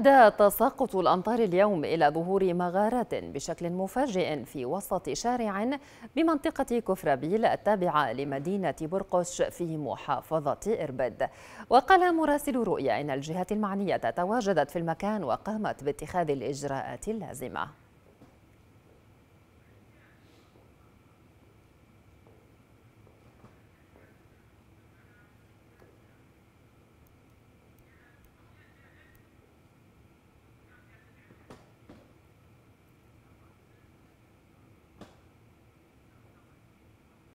أدى تساقط الأمطار اليوم إلى ظهور مغارات بشكل مفاجئ في وسط شارع بمنطقة كفربيل التابعة لمدينة برقش في محافظة إربد وقال مراسل رؤيا إن الجهات المعنية تواجدت في المكان وقامت باتخاذ الإجراءات اللازمة